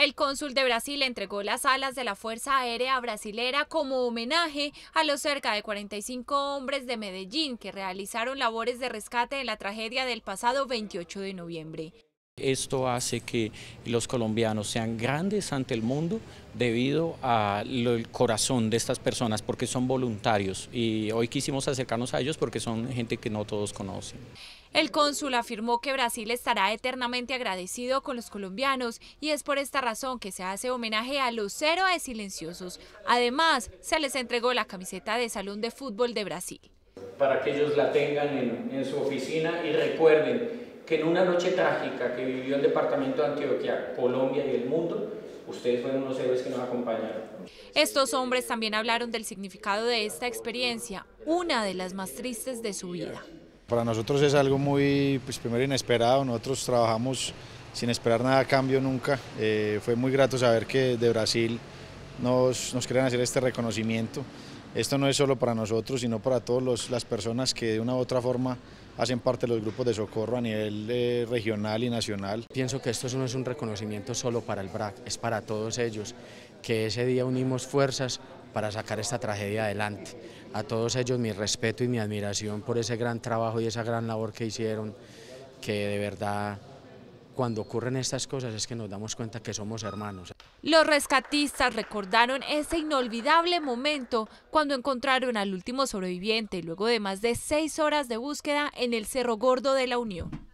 El cónsul de Brasil entregó las alas de la Fuerza Aérea Brasilera como homenaje a los cerca de 45 hombres de Medellín que realizaron labores de rescate en la tragedia del pasado 28 de noviembre. Esto hace que los colombianos sean grandes ante el mundo debido al corazón de estas personas, porque son voluntarios y hoy quisimos acercarnos a ellos porque son gente que no todos conocen. El cónsul afirmó que Brasil estará eternamente agradecido con los colombianos y es por esta razón que se hace homenaje a los héroes silenciosos. Además, se les entregó la camiseta de Salón de Fútbol de Brasil. Para que ellos la tengan en, en su oficina y recuerden que en una noche trágica que vivió el departamento de Antioquia, Colombia y el mundo, ustedes fueron unos héroes que nos acompañaron. Estos hombres también hablaron del significado de esta experiencia, una de las más tristes de su vida. Para nosotros es algo muy, pues primero inesperado, nosotros trabajamos sin esperar nada a cambio nunca, eh, fue muy grato saber que de Brasil nos, quieren hacer este reconocimiento. Esto no es solo para nosotros, sino para todas las personas que de una u otra forma hacen parte de los grupos de socorro a nivel eh, regional y nacional. Pienso que esto no es un reconocimiento solo para el BRAC, es para todos ellos, que ese día unimos fuerzas para sacar esta tragedia adelante. A todos ellos mi respeto y mi admiración por ese gran trabajo y esa gran labor que hicieron, que de verdad cuando ocurren estas cosas es que nos damos cuenta que somos hermanos. Los rescatistas recordaron ese inolvidable momento cuando encontraron al último sobreviviente luego de más de seis horas de búsqueda en el Cerro Gordo de la Unión.